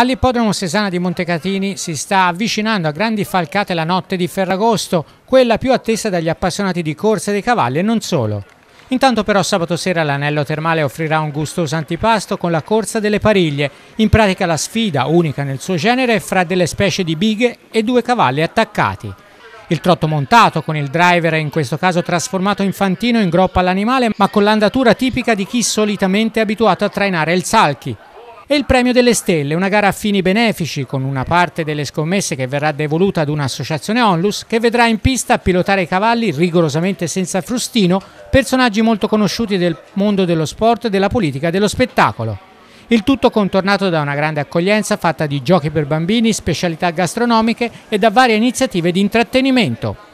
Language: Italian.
All'ippodromo Sesana di Montecatini si sta avvicinando a grandi falcate la notte di Ferragosto, quella più attesa dagli appassionati di corsa dei cavalli e non solo. Intanto però sabato sera l'anello termale offrirà un gustoso antipasto con la corsa delle pariglie, in pratica la sfida unica nel suo genere fra delle specie di bighe e due cavalli attaccati. Il trotto montato con il driver è in questo caso trasformato in fantino in groppa all'animale ma con l'andatura tipica di chi solitamente è abituato a trainare il salchi, e il Premio delle Stelle, una gara a fini benefici con una parte delle scommesse che verrà devoluta ad un'associazione onlus che vedrà in pista pilotare i cavalli rigorosamente senza frustino personaggi molto conosciuti del mondo dello sport, della politica e dello spettacolo. Il tutto contornato da una grande accoglienza fatta di giochi per bambini, specialità gastronomiche e da varie iniziative di intrattenimento.